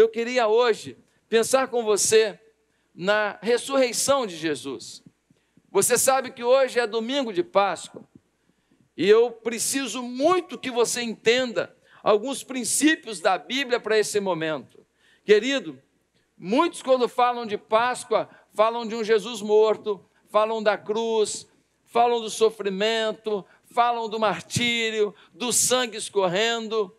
Eu queria hoje pensar com você na ressurreição de Jesus. Você sabe que hoje é domingo de Páscoa e eu preciso muito que você entenda alguns princípios da Bíblia para esse momento. Querido, muitos quando falam de Páscoa falam de um Jesus morto, falam da cruz, falam do sofrimento, falam do martírio, do sangue escorrendo.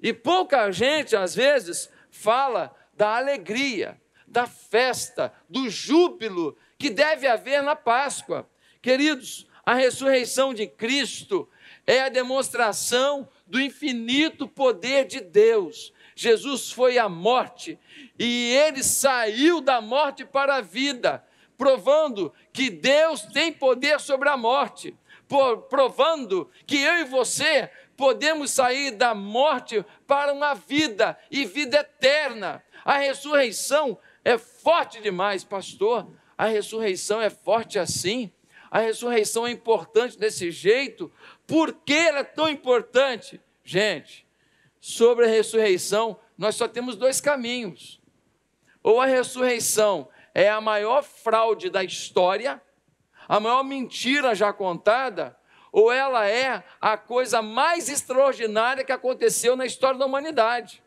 E pouca gente, às vezes, fala da alegria, da festa, do júbilo que deve haver na Páscoa. Queridos, a ressurreição de Cristo é a demonstração do infinito poder de Deus. Jesus foi à morte e ele saiu da morte para a vida, provando que Deus tem poder sobre a morte provando que eu e você podemos sair da morte para uma vida e vida eterna. A ressurreição é forte demais, pastor. A ressurreição é forte assim. A ressurreição é importante desse jeito. Por que ela é tão importante? Gente, sobre a ressurreição, nós só temos dois caminhos. Ou a ressurreição é a maior fraude da história, a maior mentira já contada, ou ela é a coisa mais extraordinária que aconteceu na história da humanidade.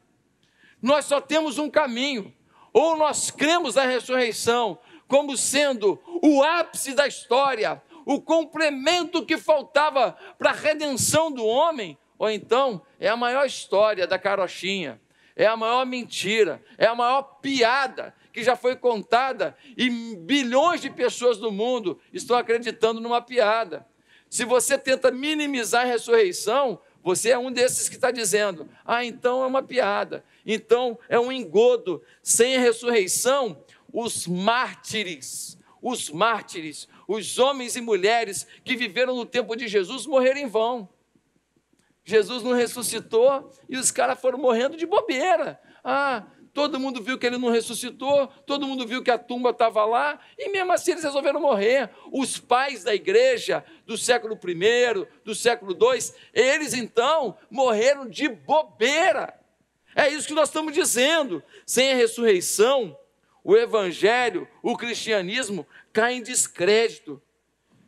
Nós só temos um caminho, ou nós cremos na ressurreição como sendo o ápice da história, o complemento que faltava para a redenção do homem, ou então é a maior história da carochinha, é a maior mentira, é a maior piada que já foi contada e bilhões de pessoas no mundo estão acreditando numa piada. Se você tenta minimizar a ressurreição, você é um desses que está dizendo: ah, então é uma piada, então é um engodo. Sem a ressurreição, os mártires, os mártires, os homens e mulheres que viveram no tempo de Jesus morreram em vão. Jesus não ressuscitou e os caras foram morrendo de bobeira. Ah, todo mundo viu que ele não ressuscitou, todo mundo viu que a tumba estava lá, e mesmo assim eles resolveram morrer. Os pais da igreja do século I, do século II, eles então morreram de bobeira. É isso que nós estamos dizendo. Sem a ressurreição, o evangelho, o cristianismo cai em descrédito.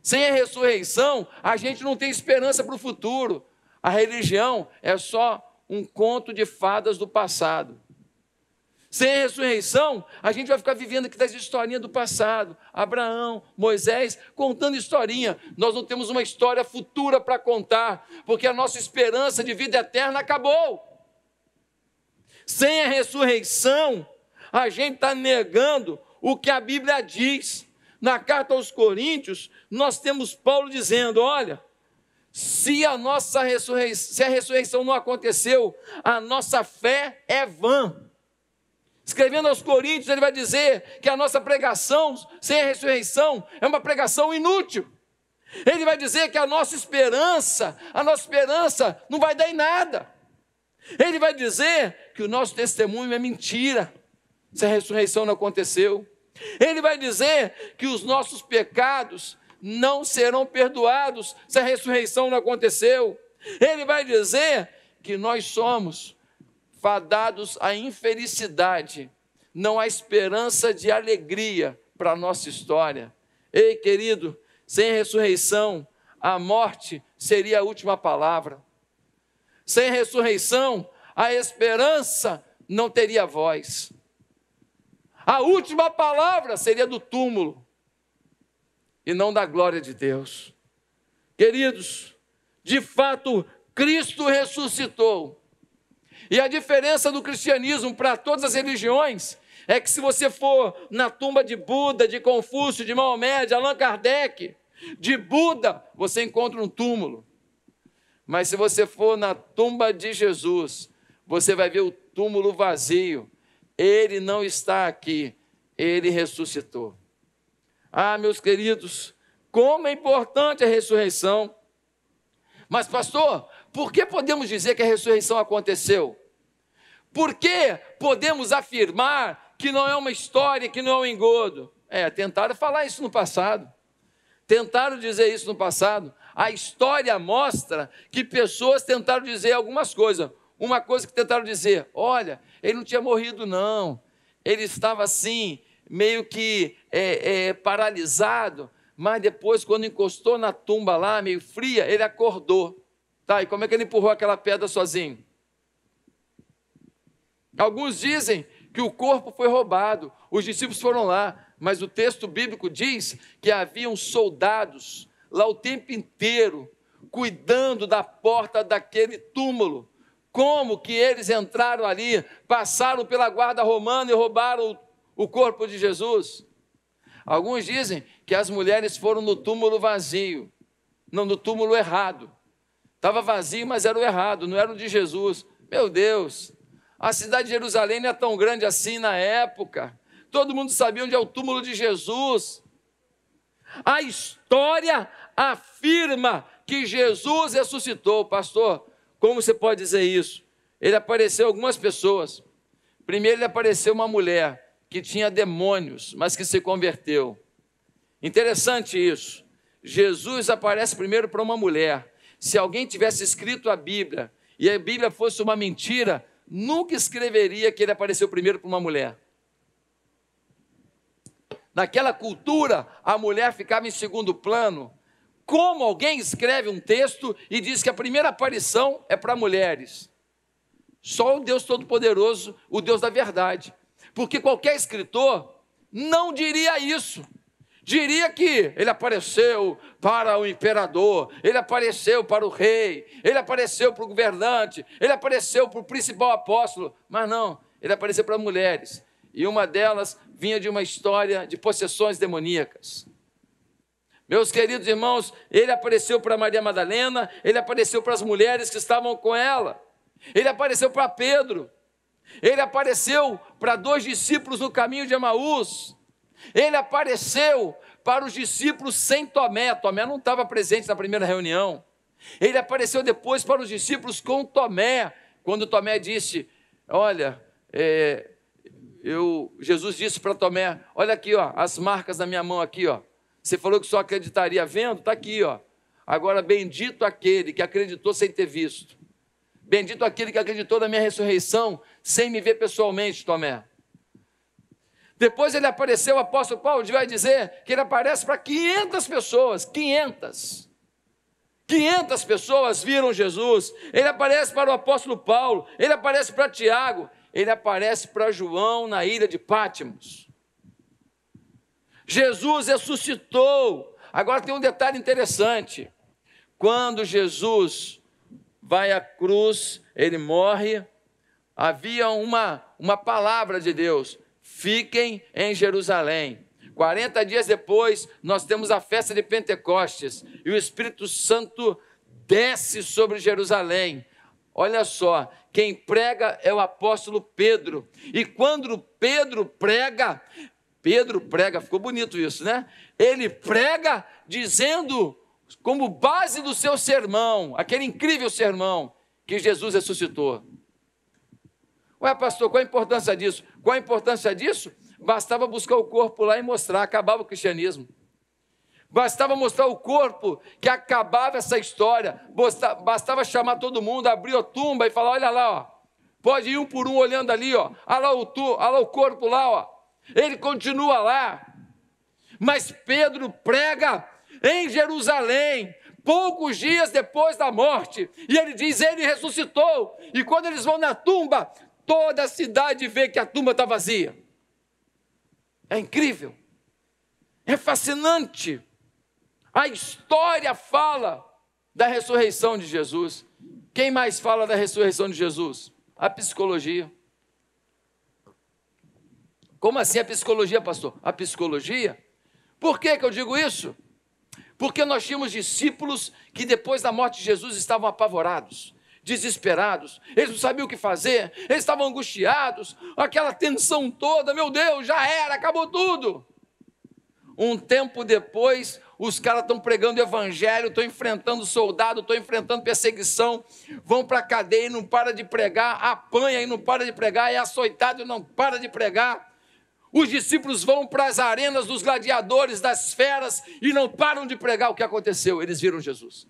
Sem a ressurreição, a gente não tem esperança para o futuro. A religião é só um conto de fadas do passado. Sem ressurreição, a gente vai ficar vivendo aqui das historinhas do passado. Abraão, Moisés, contando historinha. Nós não temos uma história futura para contar, porque a nossa esperança de vida eterna acabou. Sem a ressurreição, a gente está negando o que a Bíblia diz. Na carta aos Coríntios, nós temos Paulo dizendo: olha, se a nossa ressurreição, se a ressurreição não aconteceu, a nossa fé é vã. Escrevendo aos Coríntios, ele vai dizer que a nossa pregação sem a ressurreição é uma pregação inútil. Ele vai dizer que a nossa esperança, a nossa esperança não vai dar em nada. Ele vai dizer que o nosso testemunho é mentira, se a ressurreição não aconteceu. Ele vai dizer que os nossos pecados não serão perdoados se a ressurreição não aconteceu. Ele vai dizer que nós somos fadados à infelicidade, não há esperança de alegria para a nossa história. Ei, querido, sem ressurreição, a morte seria a última palavra. Sem ressurreição, a esperança não teria voz. A última palavra seria do túmulo e não da glória de Deus. Queridos, de fato, Cristo ressuscitou e a diferença do cristianismo para todas as religiões é que se você for na tumba de Buda, de Confúcio, de Maomé, de Allan Kardec, de Buda, você encontra um túmulo. Mas se você for na tumba de Jesus, você vai ver o túmulo vazio. Ele não está aqui, ele ressuscitou. Ah, meus queridos, como é importante a ressurreição. Mas, pastor, por que podemos dizer que a ressurreição aconteceu? Por que podemos afirmar que não é uma história, que não é um engodo? É, tentaram falar isso no passado. Tentaram dizer isso no passado. A história mostra que pessoas tentaram dizer algumas coisas. Uma coisa que tentaram dizer: olha, ele não tinha morrido, não. Ele estava assim, meio que é, é, paralisado, mas depois, quando encostou na tumba lá, meio fria, ele acordou. Tá, e como é que ele empurrou aquela pedra sozinho? Alguns dizem que o corpo foi roubado, os discípulos foram lá, mas o texto bíblico diz que haviam soldados lá o tempo inteiro cuidando da porta daquele túmulo. Como que eles entraram ali, passaram pela guarda romana e roubaram o corpo de Jesus? Alguns dizem que as mulheres foram no túmulo vazio, não no túmulo errado. Estava vazio, mas era o errado, não era o de Jesus. Meu Deus, a cidade de Jerusalém não é tão grande assim na época. Todo mundo sabia onde é o túmulo de Jesus. A história afirma que Jesus ressuscitou. Pastor, como você pode dizer isso? Ele apareceu algumas pessoas. Primeiro, ele apareceu uma mulher que tinha demônios, mas que se converteu. Interessante isso. Jesus aparece primeiro para uma mulher. Se alguém tivesse escrito a Bíblia e a Bíblia fosse uma mentira, nunca escreveria que ele apareceu primeiro para uma mulher. Naquela cultura, a mulher ficava em segundo plano. Como alguém escreve um texto e diz que a primeira aparição é para mulheres? Só o Deus Todo-Poderoso, o Deus da verdade. Porque qualquer escritor não diria isso. Diria que ele apareceu para o imperador, ele apareceu para o rei, ele apareceu para o governante, ele apareceu para o principal apóstolo, mas não, ele apareceu para mulheres. E uma delas vinha de uma história de possessões demoníacas. Meus queridos irmãos, ele apareceu para Maria Madalena, ele apareceu para as mulheres que estavam com ela, ele apareceu para Pedro, ele apareceu para dois discípulos no caminho de Amaús, ele apareceu para os discípulos sem Tomé. Tomé não estava presente na primeira reunião. Ele apareceu depois para os discípulos com Tomé, quando Tomé disse: Olha, é, eu, Jesus disse para Tomé: Olha aqui, ó, as marcas na minha mão aqui, ó. Você falou que só acreditaria vendo, está aqui, ó. Agora bendito aquele que acreditou sem ter visto. Bendito aquele que acreditou na minha ressurreição sem me ver pessoalmente, Tomé. Depois ele apareceu, o apóstolo Paulo vai dizer que ele aparece para 500 pessoas, 500. 500 pessoas viram Jesus. Ele aparece para o apóstolo Paulo, ele aparece para Tiago, ele aparece para João na ilha de Pátimos. Jesus ressuscitou. Agora tem um detalhe interessante. Quando Jesus vai à cruz, ele morre, havia uma, uma palavra de Deus: fiquem em Jerusalém. 40 dias depois, nós temos a festa de Pentecostes e o Espírito Santo desce sobre Jerusalém. Olha só, quem prega é o apóstolo Pedro. E quando Pedro prega, Pedro prega, ficou bonito isso, né? Ele prega dizendo, como base do seu sermão, aquele incrível sermão, que Jesus ressuscitou. Ué, pastor, qual a importância disso? Qual a importância disso? Bastava buscar o corpo lá e mostrar, acabava o cristianismo. Bastava mostrar o corpo que acabava essa história. Bastava chamar todo mundo, abrir a tumba e falar: olha lá, ó. pode ir um por um olhando ali, ó. Olha lá o, tu, olha lá o corpo lá, ó. ele continua lá. Mas Pedro prega em Jerusalém, poucos dias depois da morte, e ele diz: Ele ressuscitou. E quando eles vão na tumba, toda a cidade vê que a tumba está vazia. É incrível. É fascinante. A história fala da ressurreição de Jesus. Quem mais fala da ressurreição de Jesus? A psicologia. Como assim a psicologia, pastor? A psicologia? Por que, que eu digo isso? Porque nós tínhamos discípulos que depois da morte de Jesus estavam apavorados desesperados, eles não sabiam o que fazer, eles estavam angustiados, aquela tensão toda, meu Deus, já era, acabou tudo. Um tempo depois, os caras estão pregando o evangelho, estão enfrentando soldado, estão enfrentando perseguição, vão para a cadeia e não para de pregar, apanha e não para de pregar, é açoitado e não para de pregar. Os discípulos vão para as arenas dos gladiadores, das feras e não param de pregar o que aconteceu. Eles viram Jesus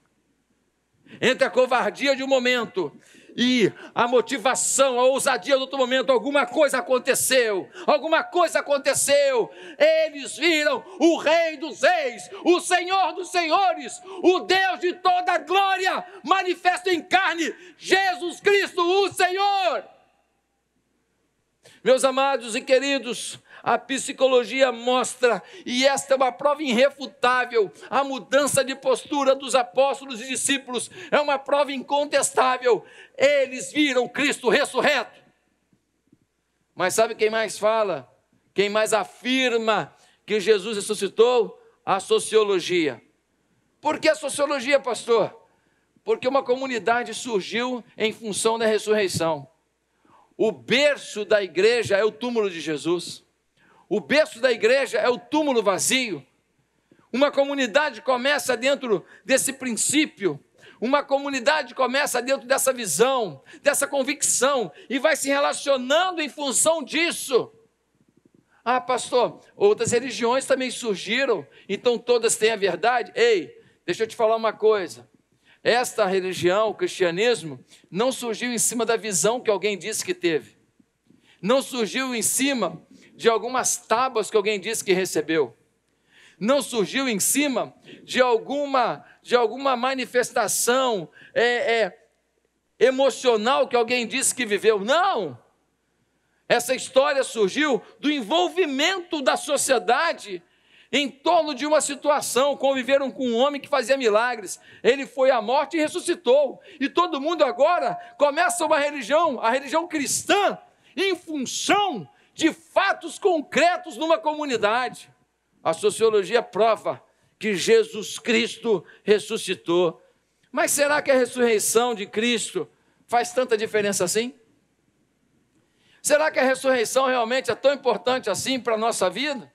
entre a covardia de um momento e a motivação, a ousadia do outro momento, alguma coisa aconteceu, alguma coisa aconteceu. Eles viram o Rei dos Reis, o Senhor dos Senhores, o Deus de toda glória, manifesto em carne, Jesus Cristo, o Senhor. Meus amados e queridos, a psicologia mostra, e esta é uma prova irrefutável, a mudança de postura dos apóstolos e discípulos é uma prova incontestável. Eles viram Cristo ressurreto. Mas sabe quem mais fala? Quem mais afirma que Jesus ressuscitou? A sociologia. Por que a sociologia, pastor? Porque uma comunidade surgiu em função da ressurreição. O berço da igreja é o túmulo de Jesus. O berço da igreja é o túmulo vazio. Uma comunidade começa dentro desse princípio. Uma comunidade começa dentro dessa visão, dessa convicção e vai se relacionando em função disso. Ah, pastor, outras religiões também surgiram, então todas têm a verdade? Ei, deixa eu te falar uma coisa. Esta religião, o cristianismo, não surgiu em cima da visão que alguém disse que teve. Não surgiu em cima de algumas tábuas que alguém disse que recebeu. Não surgiu em cima de alguma de alguma manifestação é, é, emocional que alguém disse que viveu. Não! Essa história surgiu do envolvimento da sociedade em torno de uma situação. Conviveram com um homem que fazia milagres. Ele foi à morte e ressuscitou. E todo mundo agora começa uma religião, a religião cristã, em função de fatos concretos numa comunidade. A sociologia prova que Jesus Cristo ressuscitou. Mas será que a ressurreição de Cristo faz tanta diferença assim? Será que a ressurreição realmente é tão importante assim para a nossa vida?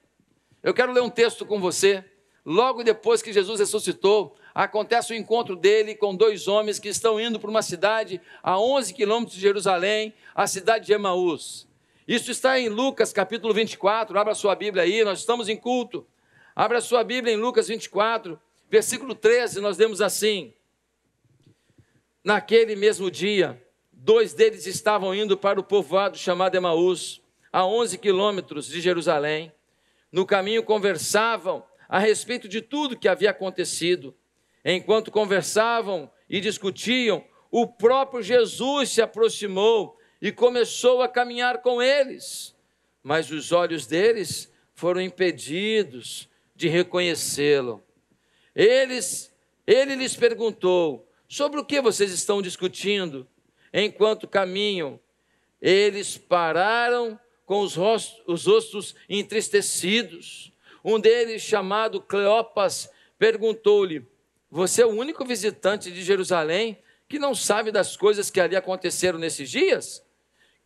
Eu quero ler um texto com você. Logo depois que Jesus ressuscitou, acontece o encontro dele com dois homens que estão indo para uma cidade a 11 quilômetros de Jerusalém, a cidade de Emaús. Isso está em Lucas capítulo 24. Abra sua Bíblia aí, nós estamos em culto. Abra sua Bíblia em Lucas 24, versículo 13. Nós lemos assim: Naquele mesmo dia, dois deles estavam indo para o povoado chamado Emaús, a 11 quilômetros de Jerusalém. No caminho conversavam a respeito de tudo que havia acontecido. Enquanto conversavam e discutiam, o próprio Jesus se aproximou e começou a caminhar com eles, mas os olhos deles foram impedidos de reconhecê-lo. Eles, ele lhes perguntou: Sobre o que vocês estão discutindo? Enquanto caminham, eles pararam com os rostos, os rostos entristecidos. Um deles, chamado Cleopas, perguntou-lhe: Você é o único visitante de Jerusalém que não sabe das coisas que ali aconteceram nesses dias?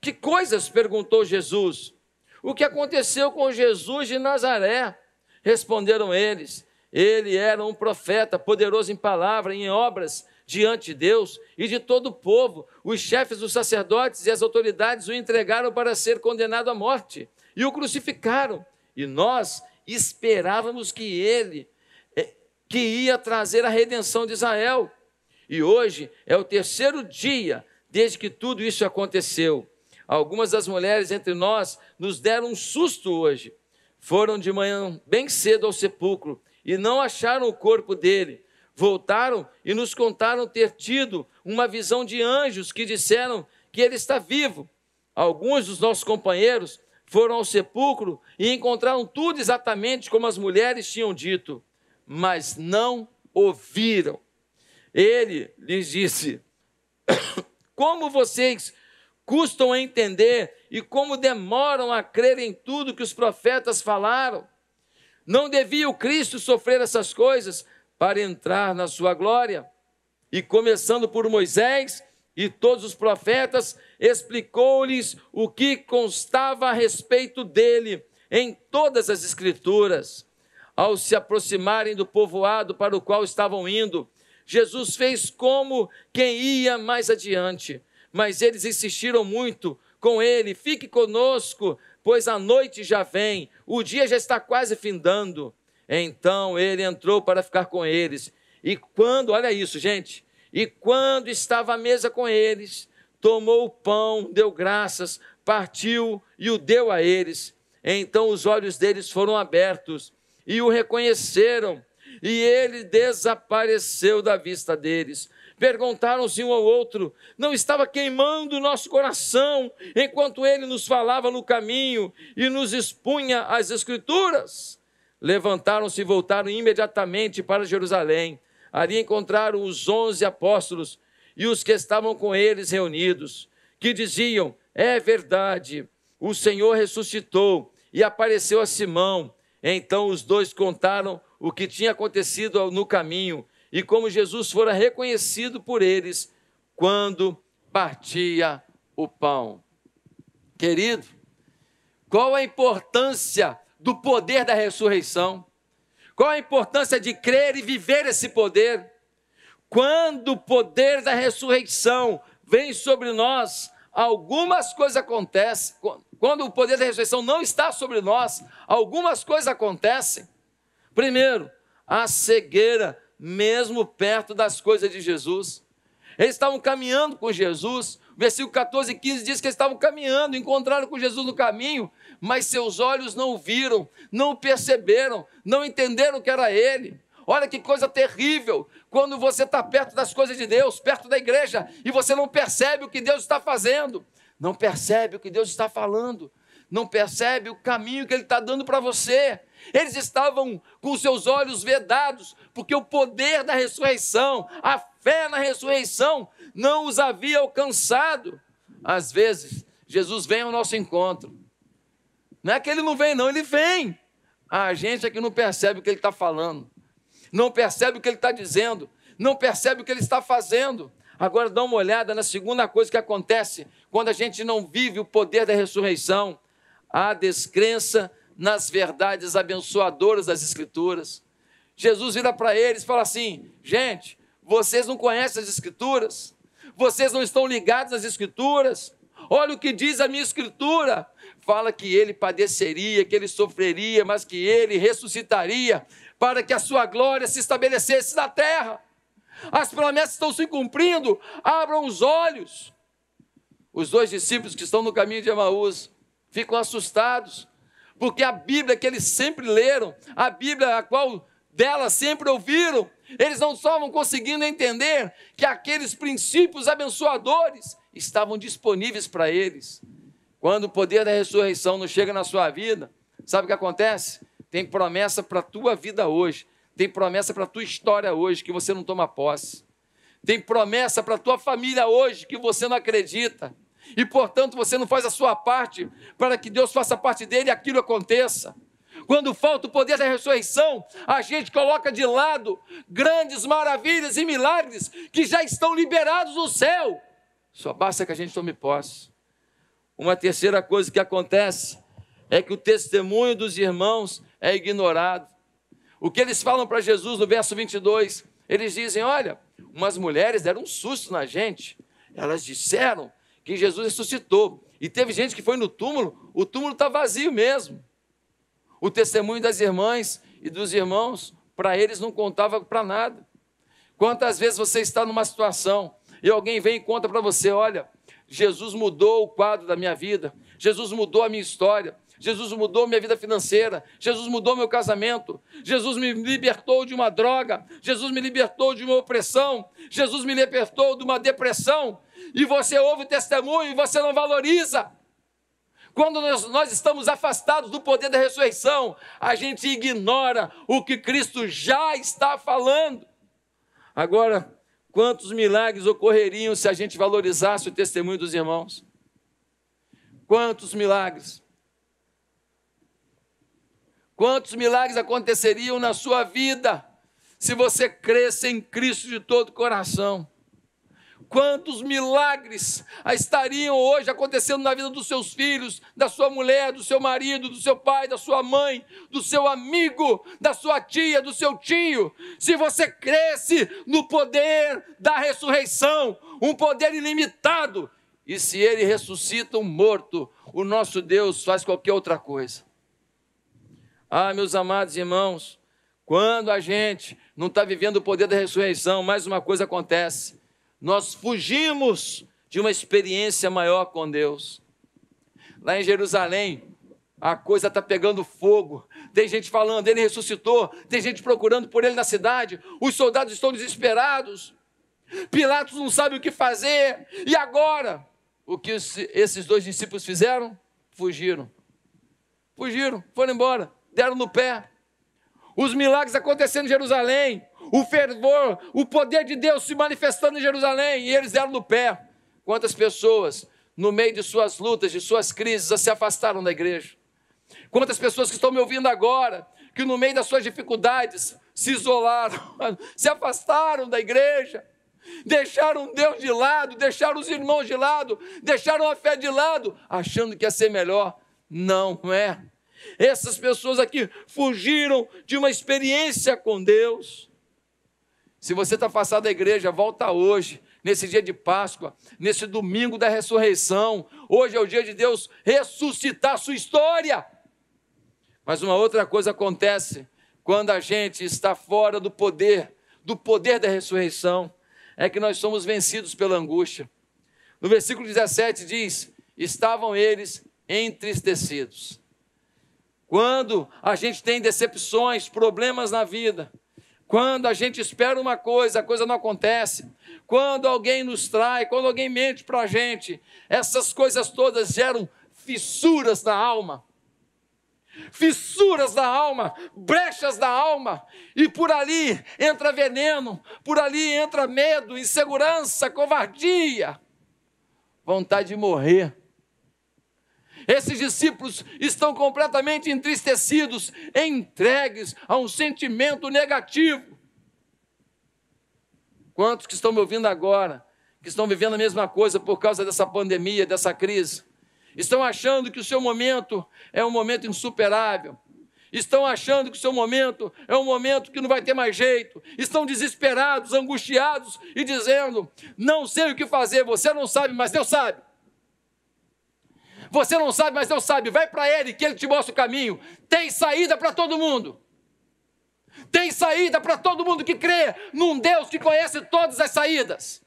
Que coisas? perguntou Jesus. O que aconteceu com Jesus de Nazaré? Responderam eles. Ele era um profeta, poderoso em palavra, em obras, diante de Deus e de todo o povo. Os chefes dos sacerdotes e as autoridades o entregaram para ser condenado à morte e o crucificaram. E nós esperávamos que ele eh, que ia trazer a redenção de Israel. E hoje é o terceiro dia desde que tudo isso aconteceu. Algumas das mulheres entre nós nos deram um susto hoje. Foram de manhã bem cedo ao sepulcro e não acharam o corpo dele. Voltaram e nos contaram ter tido uma visão de anjos que disseram que ele está vivo. Alguns dos nossos companheiros foram ao sepulcro e encontraram tudo exatamente como as mulheres tinham dito, mas não ouviram. Ele lhes disse: Como vocês custam a entender e como demoram a crer em tudo que os profetas falaram. Não devia o Cristo sofrer essas coisas para entrar na sua glória. E começando por Moisés e todos os profetas, explicou-lhes o que constava a respeito dele em todas as Escrituras. Ao se aproximarem do povoado para o qual estavam indo, Jesus fez como quem ia mais adiante mas eles insistiram muito com ele: fique conosco, pois a noite já vem, o dia já está quase findando. Então ele entrou para ficar com eles. E quando, olha isso, gente, e quando estava à mesa com eles, tomou o pão, deu graças, partiu e o deu a eles. Então os olhos deles foram abertos e o reconheceram, e ele desapareceu da vista deles. Perguntaram-se um ao outro: não estava queimando o nosso coração enquanto ele nos falava no caminho e nos expunha as Escrituras? Levantaram-se e voltaram imediatamente para Jerusalém. Ali encontraram os onze apóstolos e os que estavam com eles reunidos, que diziam: É verdade, o Senhor ressuscitou e apareceu a Simão. Então os dois contaram o que tinha acontecido no caminho e como Jesus fora reconhecido por eles quando partia o pão. Querido, qual a importância do poder da ressurreição? Qual a importância de crer e viver esse poder? Quando o poder da ressurreição vem sobre nós, algumas coisas acontecem. Quando o poder da ressurreição não está sobre nós, algumas coisas acontecem. Primeiro, a cegueira mesmo perto das coisas de Jesus. Eles estavam caminhando com Jesus. Versículo 14 e 15 diz que eles estavam caminhando, encontraram com Jesus no caminho, mas seus olhos não viram, não perceberam, não entenderam que era Ele. Olha que coisa terrível quando você está perto das coisas de Deus, perto da igreja, e você não percebe o que Deus está fazendo, não percebe o que Deus está falando, não percebe o caminho que Ele está dando para você eles estavam com seus olhos vedados, porque o poder da ressurreição, a fé na ressurreição, não os havia alcançado. Às vezes, Jesus vem ao nosso encontro. Não é que ele não vem, não, ele vem. A gente é que não percebe o que ele está falando, não percebe o que ele está dizendo, não percebe o que ele está fazendo. Agora dá uma olhada na segunda coisa que acontece quando a gente não vive o poder da ressurreição: a descrença nas verdades abençoadoras das Escrituras. Jesus vira para eles e fala assim: gente, vocês não conhecem as Escrituras? Vocês não estão ligados às Escrituras? Olha o que diz a minha Escritura. Fala que ele padeceria, que ele sofreria, mas que ele ressuscitaria para que a sua glória se estabelecesse na terra. As promessas estão se cumprindo. Abram os olhos. Os dois discípulos que estão no caminho de Emaús ficam assustados porque a Bíblia que eles sempre leram, a Bíblia a qual dela sempre ouviram, eles não só vão conseguindo entender que aqueles princípios abençoadores estavam disponíveis para eles. Quando o poder da ressurreição não chega na sua vida, sabe o que acontece? Tem promessa para a tua vida hoje, tem promessa para a tua história hoje que você não toma posse. Tem promessa para a tua família hoje que você não acredita. E portanto você não faz a sua parte para que Deus faça parte dele e aquilo aconteça. Quando falta o poder da ressurreição, a gente coloca de lado grandes maravilhas e milagres que já estão liberados no céu. Só basta que a gente tome posse. Uma terceira coisa que acontece é que o testemunho dos irmãos é ignorado. O que eles falam para Jesus no verso 22? Eles dizem: Olha, umas mulheres deram um susto na gente. Elas disseram que Jesus ressuscitou. E teve gente que foi no túmulo, o túmulo está vazio mesmo. O testemunho das irmãs e dos irmãos, para eles não contava para nada. Quantas vezes você está numa situação e alguém vem e conta para você: olha, Jesus mudou o quadro da minha vida, Jesus mudou a minha história, Jesus mudou minha vida financeira, Jesus mudou meu casamento, Jesus me libertou de uma droga, Jesus me libertou de uma opressão, Jesus me libertou de uma depressão, e você ouve o testemunho e você não valoriza. Quando nós, nós, estamos afastados do poder da ressurreição, a gente ignora o que Cristo já está falando. Agora, quantos milagres ocorreriam se a gente valorizasse o testemunho dos irmãos? Quantos milagres? Quantos milagres aconteceriam na sua vida se você cresce em Cristo de todo o coração? quantos milagres estariam hoje acontecendo na vida dos seus filhos, da sua mulher, do seu marido, do seu pai, da sua mãe, do seu amigo, da sua tia, do seu tio, se você cresce no poder da ressurreição, um poder ilimitado. E se ele ressuscita um morto, o nosso Deus faz qualquer outra coisa. Ah, meus amados irmãos, quando a gente não está vivendo o poder da ressurreição, mais uma coisa acontece nós fugimos de uma experiência maior com Deus. Lá em Jerusalém, a coisa está pegando fogo. Tem gente falando, ele ressuscitou. Tem gente procurando por ele na cidade. Os soldados estão desesperados. Pilatos não sabe o que fazer. E agora? O que esses dois discípulos fizeram? Fugiram. Fugiram, foram embora, deram no pé. Os milagres acontecendo em Jerusalém o fervor, o poder de Deus se manifestando em Jerusalém, e eles eram no pé. Quantas pessoas, no meio de suas lutas, de suas crises, se afastaram da igreja? Quantas pessoas que estão me ouvindo agora, que no meio das suas dificuldades se isolaram, se afastaram da igreja, deixaram Deus de lado, deixaram os irmãos de lado, deixaram a fé de lado, achando que ia ser melhor. Não é. Essas pessoas aqui fugiram de uma experiência com Deus. Se você está afastado da igreja, volta hoje, nesse dia de Páscoa, nesse domingo da ressurreição. Hoje é o dia de Deus ressuscitar a sua história. Mas uma outra coisa acontece quando a gente está fora do poder, do poder da ressurreição, é que nós somos vencidos pela angústia. No versículo 17 diz: Estavam eles entristecidos. Quando a gente tem decepções, problemas na vida, quando a gente espera uma coisa, a coisa não acontece. Quando alguém nos trai, quando alguém mente para a gente, essas coisas todas geram fissuras na alma. Fissuras da alma, brechas da alma, e por ali entra veneno, por ali entra medo, insegurança, covardia, vontade de morrer esses discípulos estão completamente entristecidos, entregues a um sentimento negativo. Quantos que estão me ouvindo agora, que estão vivendo a mesma coisa por causa dessa pandemia, dessa crise, estão achando que o seu momento é um momento insuperável, estão achando que o seu momento é um momento que não vai ter mais jeito, estão desesperados, angustiados e dizendo: não sei o que fazer, você não sabe, mas Deus sabe. Você não sabe, mas Deus sabe. Vai para Ele que Ele te mostra o caminho. Tem saída para todo mundo. Tem saída para todo mundo que crê num Deus que conhece todas as saídas.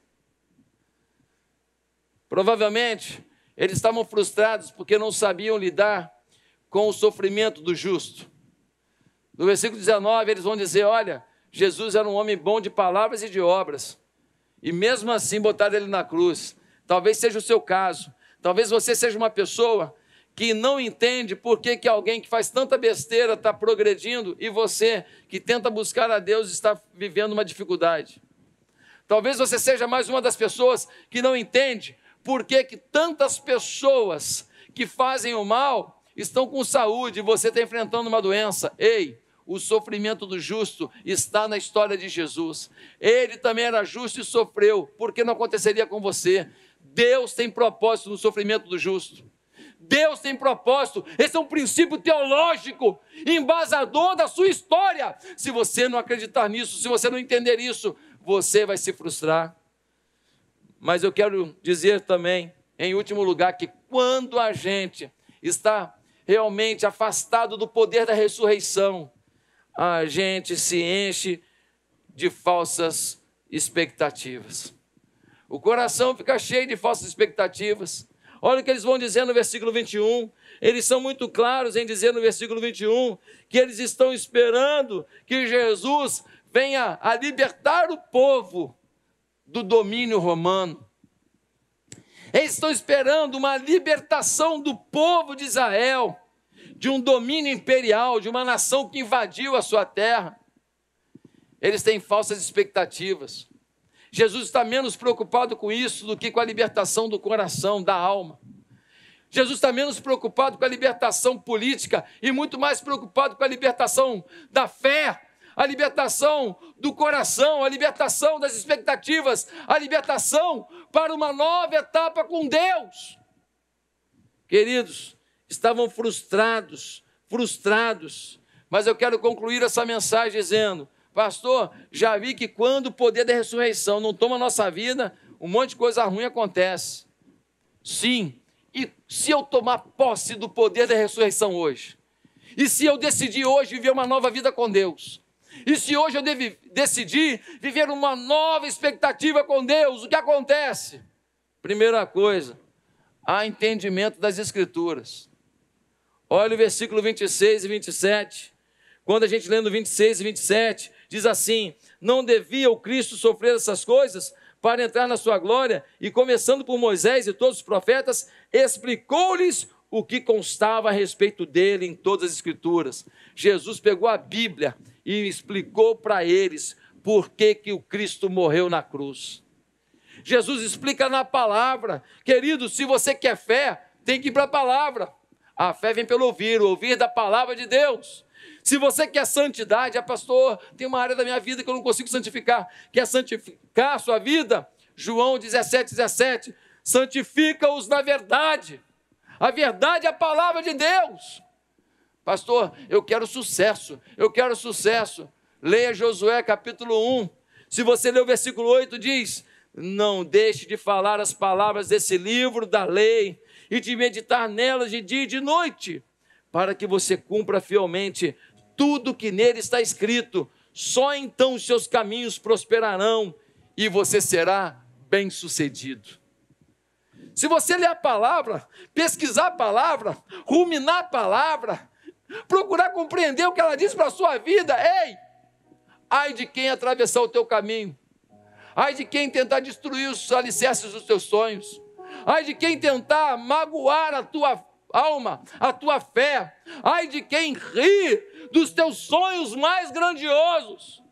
Provavelmente eles estavam frustrados porque não sabiam lidar com o sofrimento do justo. No versículo 19, eles vão dizer: Olha, Jesus era um homem bom de palavras e de obras, e mesmo assim botaram ele na cruz. Talvez seja o seu caso. Talvez você seja uma pessoa que não entende por que, que alguém que faz tanta besteira está progredindo e você que tenta buscar a Deus está vivendo uma dificuldade. Talvez você seja mais uma das pessoas que não entende por que, que tantas pessoas que fazem o mal estão com saúde e você está enfrentando uma doença. Ei, o sofrimento do justo está na história de Jesus. Ele também era justo e sofreu, porque não aconteceria com você. Deus tem propósito no sofrimento do justo. Deus tem propósito. Esse é um princípio teológico, embasador da sua história. Se você não acreditar nisso, se você não entender isso, você vai se frustrar. Mas eu quero dizer também, em último lugar, que quando a gente está realmente afastado do poder da ressurreição, a gente se enche de falsas expectativas. O coração fica cheio de falsas expectativas. Olha o que eles vão dizer no versículo 21. Eles são muito claros em dizer no versículo 21 que eles estão esperando que Jesus venha a libertar o povo do domínio romano. Eles estão esperando uma libertação do povo de Israel de um domínio imperial, de uma nação que invadiu a sua terra. Eles têm falsas expectativas. Jesus está menos preocupado com isso do que com a libertação do coração, da alma. Jesus está menos preocupado com a libertação política e muito mais preocupado com a libertação da fé, a libertação do coração, a libertação das expectativas, a libertação para uma nova etapa com Deus. Queridos, estavam frustrados, frustrados, mas eu quero concluir essa mensagem dizendo: Pastor, já vi que quando o poder da ressurreição não toma nossa vida, um monte de coisa ruim acontece. Sim, e se eu tomar posse do poder da ressurreição hoje? E se eu decidir hoje viver uma nova vida com Deus? E se hoje eu deve, decidir viver uma nova expectativa com Deus, o que acontece? Primeira coisa, há entendimento das Escrituras. Olha o versículo 26 e 27. Quando a gente lê no 26 e 27, Diz assim: Não devia o Cristo sofrer essas coisas para entrar na sua glória? E começando por Moisés e todos os profetas, explicou-lhes o que constava a respeito dele em todas as Escrituras. Jesus pegou a Bíblia e explicou para eles por que, que o Cristo morreu na cruz. Jesus explica na palavra. Querido, se você quer fé, tem que ir para a palavra. A fé vem pelo ouvir, o ouvir da palavra de Deus. Se você quer santidade, ah, pastor, tem uma área da minha vida que eu não consigo santificar. Quer santificar a sua vida? João 17, 17. Santifica-os na verdade. A verdade é a palavra de Deus. Pastor, eu quero sucesso, eu quero sucesso. Leia Josué capítulo 1. Se você ler o versículo 8, diz: Não deixe de falar as palavras desse livro da lei e de meditar nelas de dia e de noite, para que você cumpra fielmente tudo que nele está escrito. Só então os seus caminhos prosperarão e você será bem-sucedido. Se você ler a palavra, pesquisar a palavra, ruminar a palavra, procurar compreender o que ela diz para a sua vida, ei! Ai de quem atravessar o teu caminho. Ai de quem tentar destruir os alicerces dos teus sonhos. Ai de quem tentar magoar a tua alma, a tua fé. Ai de quem ri dos teus sonhos mais grandiosos.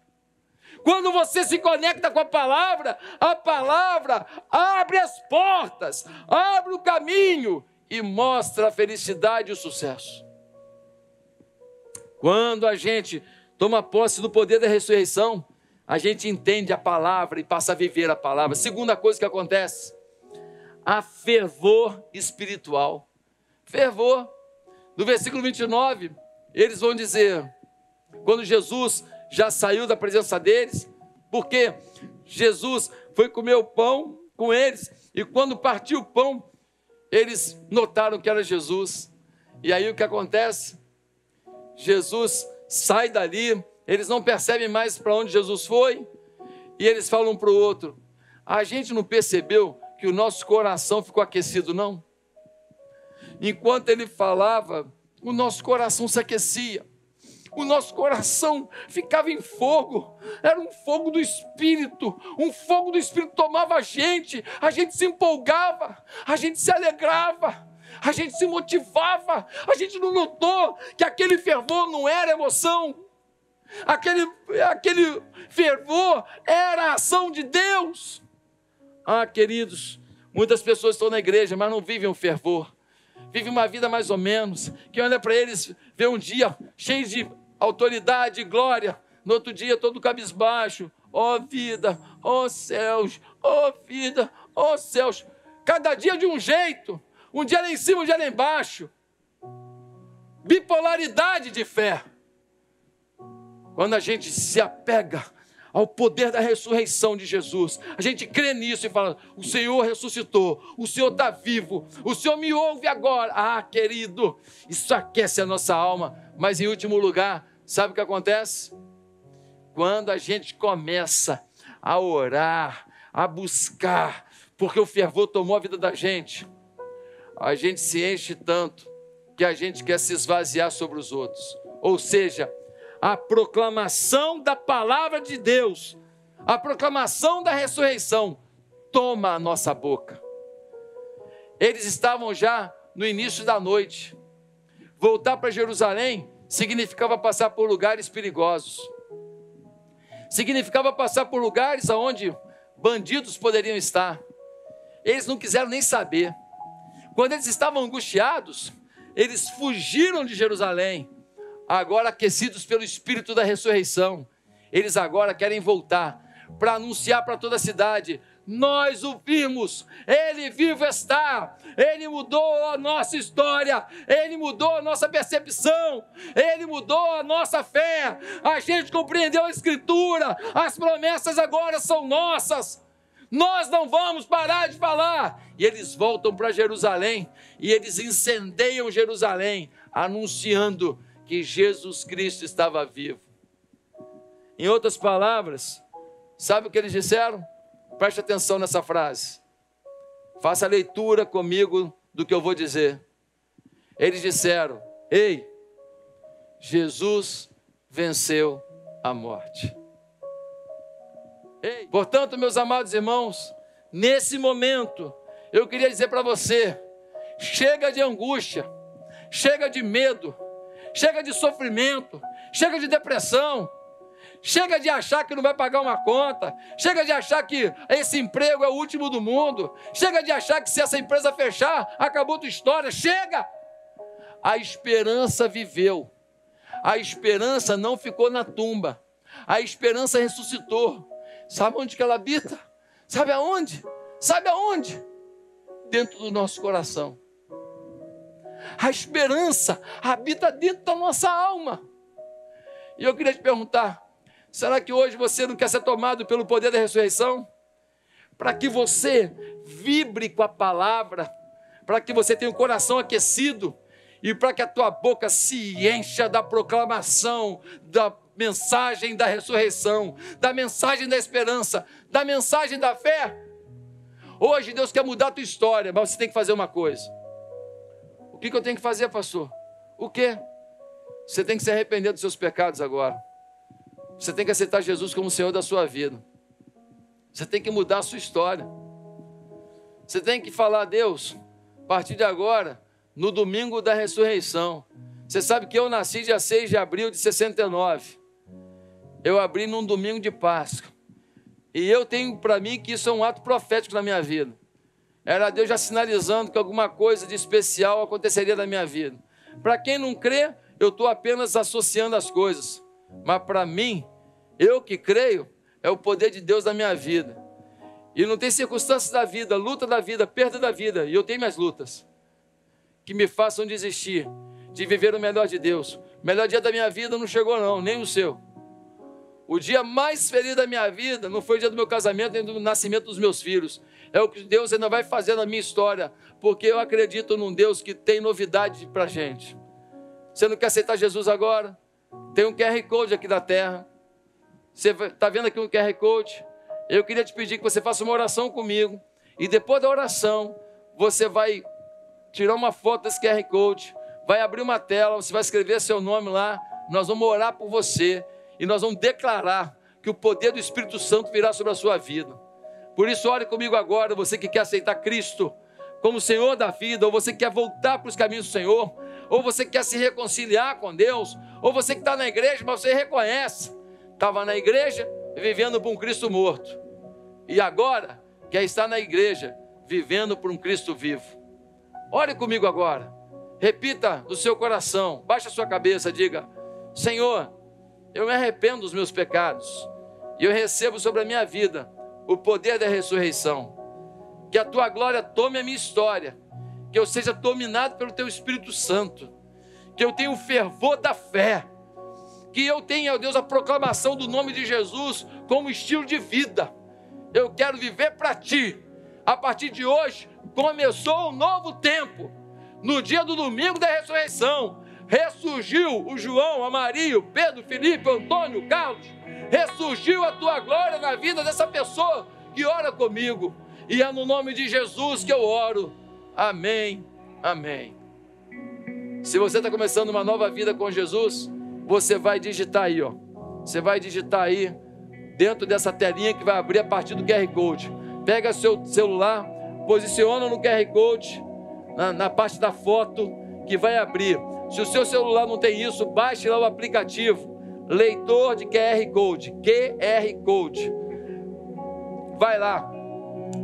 Quando você se conecta com a palavra, a palavra abre as portas, abre o caminho e mostra a felicidade e o sucesso. Quando a gente toma posse do poder da ressurreição, a gente entende a palavra e passa a viver a palavra. Segunda coisa que acontece, a fervor espiritual fervor. No versículo 29, eles vão dizer: quando Jesus já saiu da presença deles, porque Jesus foi comer o pão com eles, e quando partiu o pão, eles notaram que era Jesus. E aí o que acontece? Jesus sai dali, eles não percebem mais para onde Jesus foi, e eles falam um para o outro: a gente não percebeu que o nosso coração ficou aquecido, não? Enquanto ele falava, o nosso coração se aquecia, o nosso coração ficava em fogo, era um fogo do Espírito, um fogo do Espírito tomava a gente, a gente se empolgava, a gente se alegrava, a gente se motivava, a gente não notou que aquele fervor não era emoção, aquele, aquele fervor era a ação de Deus. Ah, queridos, muitas pessoas estão na igreja, mas não vivem o fervor, vive uma vida mais ou menos, que olha para eles, vê um dia cheio de autoridade e glória, no outro dia todo cabisbaixo, ó oh, vida, ó oh, céus, ó oh, vida, ó céus, cada dia de um jeito, um dia lá em cima, um dia lá embaixo, bipolaridade de fé. Quando a gente se apega ao poder da ressurreição de Jesus. A gente crê nisso e fala: o Senhor ressuscitou, o Senhor está vivo, o Senhor me ouve agora. Ah, querido, isso aquece a nossa alma. Mas em último lugar, sabe o que acontece? Quando a gente começa a orar, a buscar, porque o fervor tomou a vida da gente, a gente se enche tanto que a gente quer se esvaziar sobre os outros. Ou seja, a proclamação da palavra de Deus, a proclamação da ressurreição, toma a nossa boca. Eles estavam já no início da noite. Voltar para Jerusalém significava passar por lugares perigosos. Significava passar por lugares onde bandidos poderiam estar. Eles não quiseram nem saber. Quando eles estavam angustiados, eles fugiram de Jerusalém agora aquecidos pelo espírito da ressurreição, eles agora querem voltar para anunciar para toda a cidade: nós o vimos, ele vivo está, ele mudou a nossa história, ele mudou a nossa percepção, ele mudou a nossa fé, a gente compreendeu a Escritura, as promessas agora são nossas. Nós não vamos parar de falar. E eles voltam para Jerusalém e eles incendeiam Jerusalém, anunciando que Jesus Cristo estava vivo. Em outras palavras, sabe o que eles disseram? Preste atenção nessa frase. Faça a leitura comigo do que eu vou dizer. Eles disseram: Ei, Jesus venceu a morte. Ei, portanto, meus amados irmãos, nesse momento, eu queria dizer para você: chega de angústia, chega de medo, chega de sofrimento, chega de depressão, chega de achar que não vai pagar uma conta, chega de achar que esse emprego é o último do mundo, chega de achar que se essa empresa fechar, acabou tua história, chega! A esperança viveu, a esperança não ficou na tumba, a esperança ressuscitou. Sabe onde que ela habita? Sabe aonde? Sabe aonde? Dentro do nosso coração. A esperança habita dentro da nossa alma. E eu queria te perguntar: será que hoje você não quer ser tomado pelo poder da ressurreição? Para que você vibre com a palavra, para que você tenha o coração aquecido e para que a tua boca se encha da proclamação da mensagem da ressurreição, da mensagem da esperança, da mensagem da fé. Hoje Deus quer mudar a tua história, mas você tem que fazer uma coisa que, que eu tenho que fazer, pastor? O quê? Você tem que se arrepender dos seus pecados agora. Você tem que aceitar Jesus como Senhor da sua vida. Você tem que mudar a sua história. Você tem que falar, a Deus, a partir de agora, no domingo da ressurreição. Você sabe que eu nasci dia 6 de abril de 69. Eu abri num domingo de Páscoa. E eu tenho para mim que isso é um ato profético na minha vida. Era Deus já sinalizando que alguma coisa de especial aconteceria na minha vida. Para quem não crê, eu estou apenas associando as coisas. Mas para mim, eu que creio, é o poder de Deus na minha vida. E não tem circunstâncias da vida, luta da vida, perda da vida, e eu tenho minhas lutas, que me façam desistir de viver o melhor de Deus. O melhor dia da minha vida não chegou, não, nem o seu. O dia mais feliz da minha vida não foi o dia do meu casamento, nem do nascimento dos meus filhos. É o que Deus ainda vai fazer na minha história, porque eu acredito num Deus que tem novidade para gente. Você não quer aceitar Jesus agora? Tem um QR Code aqui da terra. Você está vendo aqui um QR Code? Eu queria te pedir que você faça uma oração comigo. E depois da oração, você vai tirar uma foto desse QR Code, vai abrir uma tela, você vai escrever seu nome lá. Nós vamos orar por você e nós vamos declarar que o poder do Espírito Santo virá sobre a sua vida. Por isso, ore comigo agora, você que quer aceitar Cristo como Senhor da vida, ou você que quer voltar para os caminhos do Senhor, ou você que quer se reconciliar com Deus, ou você que está na igreja, mas você reconhece, estava na igreja vivendo por um Cristo morto, e agora quer estar na igreja vivendo por um Cristo vivo. Ore comigo agora, repita no seu coração, baixa sua cabeça, diga: Senhor, eu me arrependo dos meus pecados, e eu recebo sobre a minha vida o poder da ressurreição. Que a tua glória tome a minha história, que eu seja dominado pelo teu Espírito Santo, que eu tenha o fervor da fé, que eu tenha, ó Deus, a proclamação do nome de Jesus como estilo de vida. Eu quero viver para ti. A partir de hoje começou um novo tempo. No dia do domingo da ressurreição, ressurgiu o João, a Maria, o Pedro, Felipe, Antônio, Carlos, ressurgiu a tua glória na vida dessa pessoa que ora comigo. E é no nome de Jesus que eu oro. Amém, amém. Se você está começando uma nova vida com Jesus, você vai digitar aí, ó. Você vai digitar aí dentro dessa telinha que vai abrir a partir do QR Code. Pega seu celular, posiciona no QR Code, na, na parte da foto que vai abrir. Se o seu celular não tem isso, baixe lá o aplicativo leitor de QR Code, QR Code. Vai lá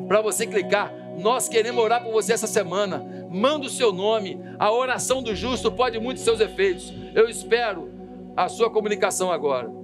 para você clicar. Nós queremos orar por você essa semana. Manda o seu nome. A oração do justo pode muitos seus efeitos. Eu espero a sua comunicação agora.